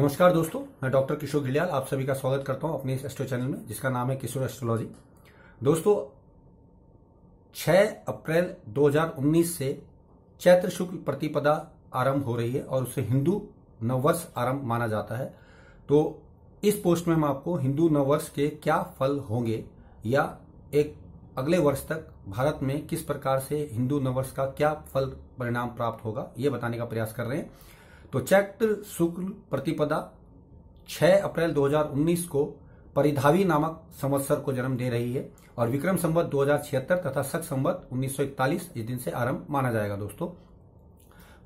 नमस्कार दोस्तों मैं डॉक्टर किशोर गिलियाल आप सभी का स्वागत करता हूं अपने इस एस्ट्रो चैनल में जिसका नाम है किशोर एस्ट्रोलॉजी दोस्तों 6 अप्रैल 2019 से चैत्र शुक्ल प्रतिपदा आरंभ हो रही है और उसे हिंदू नववर्ष आरंभ माना जाता है तो इस पोस्ट में हम आपको हिंदू नववर्ष के क्या फल होंगे या एक अगले वर्ष तक भारत में किस प्रकार से हिंदू नववर्ष का क्या फल परिणाम प्राप्त होगा ये बताने का प्रयास कर रहे हैं तो चैत्र शुक्ल प्रतिपदा 6 अप्रैल 2019 को परिधावी नामक संवत्सर को जन्म दे रही है और विक्रम संवत दो तथा सख संवत उन्नीस इस दिन से आरंभ माना जाएगा दोस्तों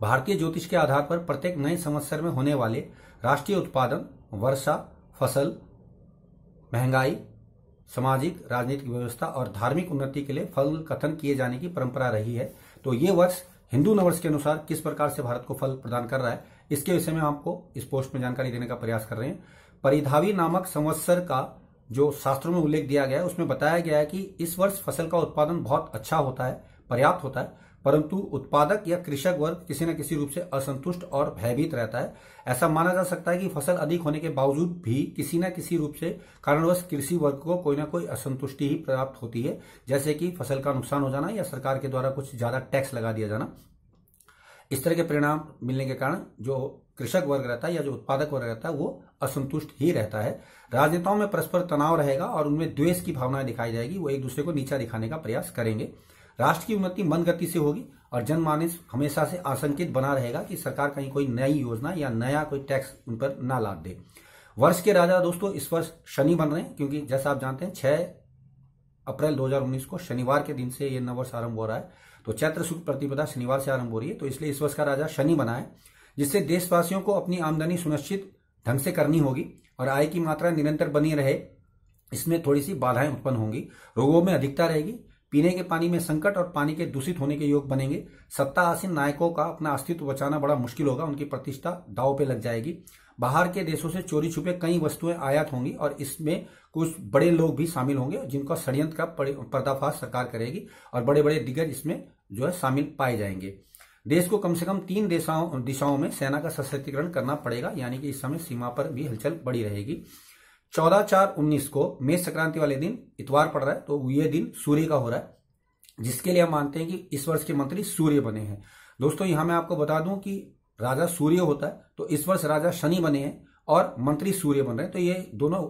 भारतीय ज्योतिष के आधार पर प्रत्येक नए संवत्सर में होने वाले राष्ट्रीय उत्पादन वर्षा फसल महंगाई सामाजिक राजनीतिक व्यवस्था और धार्मिक उन्नति के लिए फल कथन किए जाने की परंपरा रही है तो ये वर्ष हिंदू नवर्स के अनुसार किस प्रकार से भारत को फल प्रदान कर रहा है इसके विषय में आपको इस पोस्ट में जानकारी देने का प्रयास कर रहे हैं परिधावी नामक संवत्सर का जो शास्त्रों में उल्लेख दिया गया है उसमें बताया गया है कि इस वर्ष फसल का उत्पादन बहुत अच्छा होता है पर्याप्त होता है परंतु उत्पादक या कृषक वर्ग किसी न किसी रूप से असंतुष्ट और भयभीत रहता है ऐसा माना जा सकता है कि फसल अधिक होने के बावजूद भी किसी न किसी रूप से कारणवश कृषि वर्ग को कोई ना कोई असंतुष्टि ही प्राप्त होती है जैसे कि फसल का नुकसान हो जाना या सरकार के द्वारा कुछ ज्यादा टैक्स लगा दिया जाना इस तरह के परिणाम मिलने के कारण जो कृषक वर्ग रहता है या जो उत्पादक वर्ग रहता है वो असंतुष्ट ही रहता है राजनेताओं में परस्पर तनाव रहेगा और उनमें द्वेष की भावनाएं दिखाई जाएगी वो एक दूसरे को नीचा दिखाने का प्रयास करेंगे राष्ट्र की उन्नति मंद गति से होगी और जनमानस हमेशा से आशंकित बना रहेगा कि सरकार कहीं कोई नई योजना या नया कोई टैक्स उन पर ना लाद दे वर्ष के राजा दोस्तों इस वर्ष शनि बन रहे हैं क्योंकि जैसा आप जानते हैं छह अप्रैल 2019 को शनिवार के दिन से यह नववर्ष आरंभ हो रहा है तो चैत्र शुक्ल प्रतिपदा शनिवार से आरंभ हो रही है तो इसलिए इस वर्ष का राजा शनि बना है जिससे देशवासियों को अपनी आमदनी सुनिश्चित ढंग से करनी होगी और आय की मात्रा निरंतर बनी रहे इसमें थोड़ी सी बाधाएं उत्पन्न होंगी रोगों में अधिकता रहेगी पीने के पानी में संकट और पानी के दूषित होने के योग बनेंगे सत्तासीन नायकों का अपना अस्तित्व बचाना बड़ा मुश्किल होगा उनकी प्रतिष्ठा दाव पे लग जाएगी बाहर के देशों से चोरी छुपे कई वस्तुएं आयात होंगी और इसमें कुछ बड़े लोग भी शामिल होंगे जिनका षडयंत्र का पर्दाफाश सरकार करेगी और बड़े बड़े दिग्गज इसमें जो है शामिल पाए जाएंगे देश को कम से कम तीन दिशाओं दिशाओं में सेना का सशक्तिकरण करना पड़ेगा यानी कि इस समय सीमा पर भी हलचल बढ़ी रहेगी चौदह चार उन्नीस को मेष संक्रांति वाले दिन इतवार पड़ रहा है तो ये दिन सूर्य का हो रहा है जिसके लिए हम मानते हैं कि इस वर्ष के मंत्री सूर्य बने हैं दोस्तों यहां मैं आपको बता दूं कि राजा सूर्य होता है तो इस वर्ष राजा शनि बने हैं और मंत्री सूर्य बन रहे हैं तो ये दोनों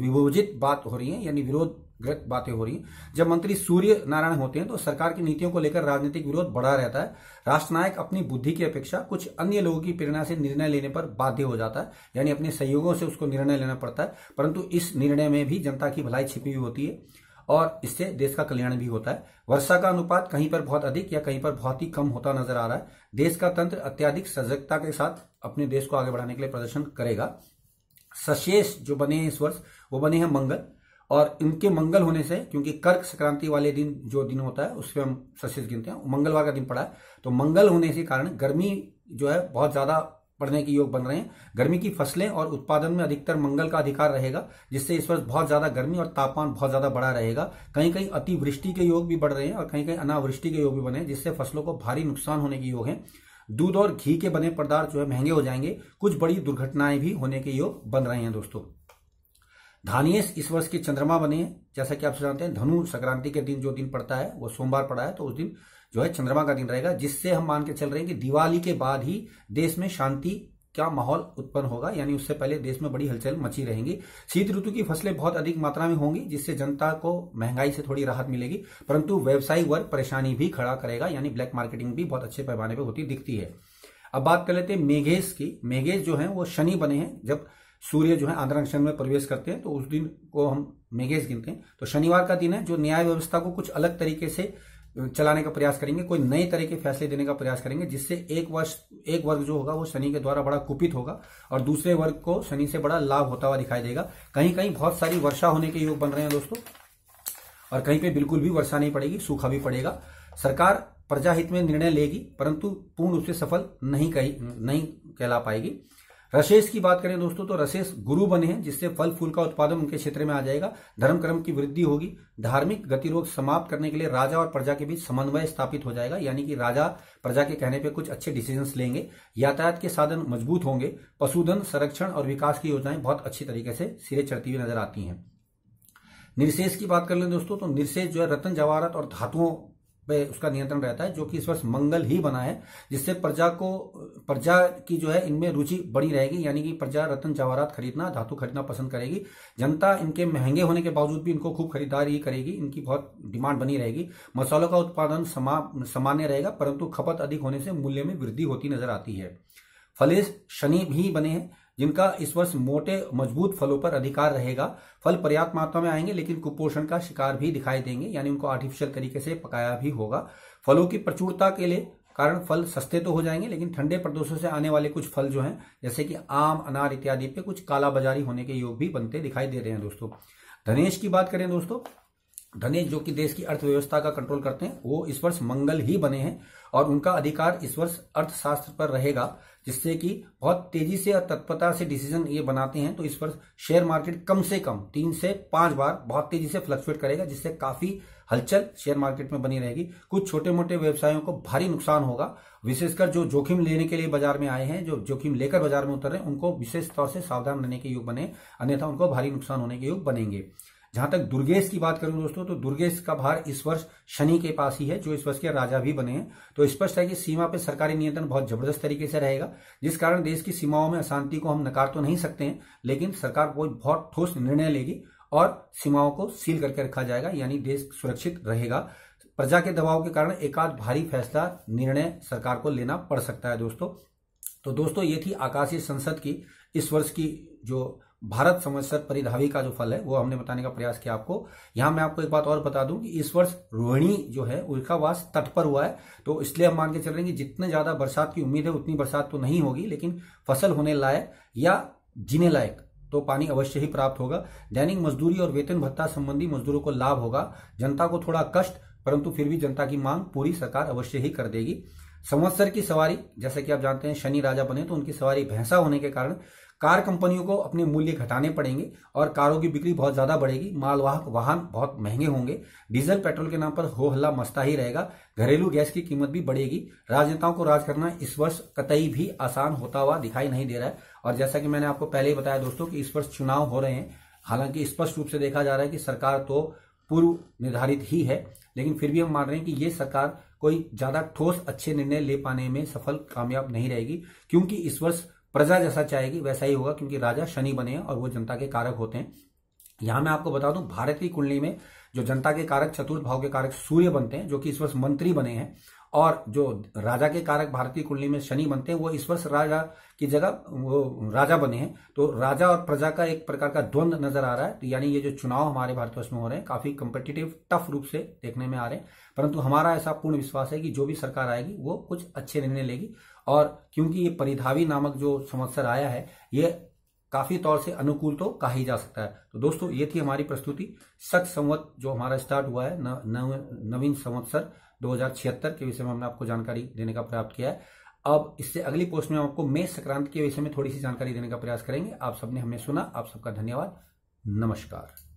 विभोजित बात हो रही है यानी विरोध गलत बातें हो रही हैं जब मंत्री सूर्य नारायण होते हैं तो सरकार की नीतियों को लेकर राजनीतिक विरोध बढ़ा रहता है राष्ट्रनायक अपनी बुद्धि की अपेक्षा कुछ अन्य लोगों की प्रेरणा से निर्णय लेने पर बाध्य हो जाता है यानी अपने सहयोगों से उसको निर्णय लेना पड़ता है परंतु इस निर्णय में भी जनता की भलाई छिपी हुई होती है और इससे देश का कल्याण भी होता है वर्षा का अनुपात कहीं पर बहुत अधिक या कहीं पर बहुत ही कम होता नजर आ रहा है देश का तंत्र अत्याधिक सजगता के साथ अपने देश को आगे बढ़ाने के लिए प्रदर्शन करेगा सशेष जो बने हैं इस वर्ष वो बने हैं मंगल और इनके मंगल होने से क्योंकि कर्क संक्रांति वाले दिन जो दिन होता है उसमें हम ससेज गिनते हैं मंगलवार का दिन पड़ा है तो मंगल होने के कारण गर्मी जो है बहुत ज्यादा पड़ने के योग बन रहे हैं गर्मी की फसलें और उत्पादन में अधिकतर मंगल का अधिकार रहेगा जिससे इस वर्ष बहुत ज्यादा गर्मी और तापमान बहुत ज्यादा बढ़ा रहेगा कहीं कहीं अतिवृष्टि के योग भी बढ़ रहे हैं और कहीं कहीं अनावृष्टि के योग भी बने जिससे फसलों को भारी नुकसान होने के योग है दूध और घी के बने पदार्थ जो है महंगे हो जाएंगे कुछ बड़ी दुर्घटनाएं भी होने के योग बन रहे हैं दोस्तों धानियस इस वर्ष के चंद्रमा बने हैं जैसा कि आप जानते हैं धनु संक्रांति के दिन जो दिन पड़ता है वो सोमवार पड़ा है तो उस दिन जो है चंद्रमा का दिन रहेगा जिससे हम मान के चल रहे हैं कि दिवाली के बाद ही देश में शांति का माहौल उत्पन्न होगा यानी उससे पहले देश में बड़ी हलचल मची रहेंगी शीत ऋतु की फसलें बहुत अधिक मात्रा में होंगी जिससे जनता को महंगाई से थोड़ी राहत मिलेगी परंतु व्यवसायी वर्ग परेशानी भी खड़ा करेगा यानी ब्लैक मार्केटिंग भी बहुत अच्छे पैमाने पर होती दिखती है अब बात कर लेते हैं मेघेश की मेघेश जो है वो शनि बने हैं जब सूर्य जो है आंध्र नक्षत्र में प्रवेश करते हैं तो उस दिन को हम मेघेश गिनते हैं तो शनिवार का दिन है जो न्याय व्यवस्था को कुछ अलग तरीके से चलाने का प्रयास करेंगे कोई नए तरह के फैसले देने का प्रयास करेंगे जिससे एक वर्ष एक वर्ग जो होगा वो शनि के द्वारा बड़ा कुपित होगा और दूसरे वर्ग को शनि से बड़ा लाभ होता हुआ दिखाई देगा कहीं कहीं बहुत सारी वर्षा होने के योग बन रहे हैं दोस्तों और कहीं पे बिल्कुल भी वर्षा नहीं पड़ेगी सूखा भी पड़ेगा सरकार प्रजाहित में निर्णय लेगी परंतु पूर्ण रूप से सफल नहीं कही नहीं कहला पाएगी रसेस की बात करें दोस्तों तो रसेस गुरु बने हैं जिससे फल फूल का उत्पादन उनके क्षेत्र में आ जाएगा धर्म कर्म की वृद्धि होगी धार्मिक गतिरोध समाप्त करने के लिए राजा और प्रजा के बीच समन्वय स्थापित हो जाएगा यानी कि राजा प्रजा के कहने पर कुछ अच्छे डिसीजन लेंगे यातायात के साधन मजबूत होंगे पशुधन संरक्षण और विकास की योजनाएं बहुत अच्छी तरीके से सिरे चढ़ती हुई नजर आती है निर्शेष की बात कर लें दोस्तों तो निर्शेष जो है रतन जवाहरत और धातुओं पे उसका नियंत्रण रहता है जो कि इस वर्ष मंगल ही बना है जिससे प्रजा को प्रजा की जो है इनमें रुचि बढ़ी रहेगी यानी कि प्रजा रतन जवाहरात खरीदना धातु खरीदना पसंद करेगी जनता इनके महंगे होने के बावजूद भी इनको खूब खरीदारी करेगी इनकी बहुत डिमांड बनी रहेगी मसालों का उत्पादन समा सामान्य रहेगा परंतु खपत अधिक होने से मूल्य में वृद्धि होती नजर आती है फलेश शनि भी बने हैं जिनका इस वर्ष मोटे मजबूत फलों पर अधिकार रहेगा फल पर्याप्त मात्रा में आएंगे लेकिन कुपोषण का शिकार भी दिखाई देंगे यानी उनको आर्टिफिशियल तरीके से पकाया भी होगा फलों की प्रचुरता के लिए कारण फल सस्ते तो हो जाएंगे लेकिन ठंडे प्रदेशों से आने वाले कुछ फल जो हैं जैसे कि आम अनार इत्यादि पे कुछ कालाबाजारी होने के योग भी बनते दिखाई दे रहे हैं दोस्तों धनेश की बात करें दोस्तों धनी जो कि देश की अर्थव्यवस्था का कंट्रोल करते हैं वो इस वर्ष मंगल ही बने हैं और उनका अधिकार इस वर्ष अर्थशास्त्र पर रहेगा जिससे कि बहुत तेजी से और तत्परता से डिसीजन ये बनाते हैं तो इस वर्ष शेयर मार्केट कम से कम तीन से पांच बार बहुत तेजी से फ्लक्चुएट करेगा जिससे काफी हलचल शेयर मार्केट में बनी रहेगी कुछ छोटे मोटे व्यवसायों को भारी नुकसान होगा विशेषकर जो जोखिम लेने के लिए बाजार में आए हैं जो जोखिम लेकर बाजार में उतर रहे हैं उनको विशेष तौर से सावधान रहने के योग बने अन्यथा उनको भारी नुकसान होने के योग बनेंगे जहां तक दुर्गेश की बात करूं दोस्तों तो दुर्गेश का भार इस वर्ष शनि के पास ही है जो इस वर्ष के राजा भी बने हैं तो स्पष्ट है कि सीमा पर सरकारी नियंत्रण बहुत जबरदस्त तरीके से रहेगा जिस कारण देश की सीमाओं में अशांति को हम नकार तो नहीं सकते हैं लेकिन सरकार कोई बहुत ठोस निर्णय लेगी और सीमाओं को सील करके रखा जाएगा यानी देश सुरक्षित रहेगा प्रजा के दबाव के कारण एकाध भारी फैसला निर्णय सरकार को लेना पड़ सकता है दोस्तों तो दोस्तों ये थी आकाशीय संसद की इस वर्ष की जो भारत संवत्सर परिधावी का जो फल है वो हमने बताने का प्रयास किया आपको यहां मैं आपको एक बात और बता दूं कि इस वर्ष रोहिणी जो है उसका वास तट पर हुआ है तो इसलिए हम मान के चल रहे हैं कि जितने ज्यादा बरसात की उम्मीद है उतनी बरसात तो नहीं होगी लेकिन फसल होने लायक या जीने लायक तो पानी अवश्य ही प्राप्त होगा दैनिक मजदूरी और वेतन भत्ता संबंधी मजदूरों को लाभ होगा जनता को थोड़ा कष्ट परंतु फिर भी जनता की मांग पूरी सरकार अवश्य ही कर देगी संवत्सर की सवारी जैसे कि आप जानते हैं शनि राजा बने तो उनकी सवारी भैंसा होने के कारण कार कंपनियों को अपने मूल्य घटाने पड़ेंगे और कारों की बिक्री बहुत ज्यादा बढ़ेगी मालवाहक वाहन बहुत महंगे होंगे डीजल पेट्रोल के नाम पर हो हल्ला मस्ता ही रहेगा घरेलू गैस की कीमत भी बढ़ेगी राजनेताओं को राज करना इस वर्ष कतई भी आसान होता हुआ दिखाई नहीं दे रहा है और जैसा कि मैंने आपको पहले ही बताया दोस्तों की इस वर्ष चुनाव हो रहे हैं हालांकि स्पष्ट रूप से देखा जा रहा है कि सरकार तो पूर्व निर्धारित ही है लेकिन फिर भी हम मान रहे हैं कि ये सरकार कोई ज्यादा ठोस अच्छे निर्णय ले पाने में सफल कामयाब नहीं रहेगी क्योंकि इस वर्ष प्रजा जैसा चाहेगी वैसा ही होगा क्योंकि राजा शनि बने हैं और वो जनता के कारक होते हैं यहां मैं आपको बता दूं भारत की कुंडली में जो जनता के कारक चतुर्थ भाव के कारक सूर्य बनते हैं जो कि इस वर्ष मंत्री बने हैं और जो राजा के कारक भारतीय कुंडली में शनि बनते हैं वो इस वर्ष राजा की जगह वो राजा बने हैं तो राजा और प्रजा का एक प्रकार का द्वंद्व नजर आ रहा है तो यानी ये जो चुनाव हमारे भारतवर्ष में हो रहे हैं काफी कम्पिटेटिव टफ रूप से देखने में आ रहे हैं परंतु हमारा ऐसा पूर्ण विश्वास है कि जो भी सरकार आएगी वो कुछ अच्छे निर्णय लेगी और क्योंकि ये परिधावी नामक जो समस्या आया है ये काफी तौर से अनुकूल तो कहा ही जा सकता है तो दोस्तों ये थी हमारी प्रस्तुति सच संवत जो हमारा स्टार्ट हुआ है नवीन संवत्सर दो के विषय में हमने आपको जानकारी देने का प्राप्त किया है अब इससे अगली पोस्ट में हम आपको मेष संक्रांति के विषय में थोड़ी सी जानकारी देने का प्रयास करेंगे आप सबने हमें सुना आप सबका धन्यवाद नमस्कार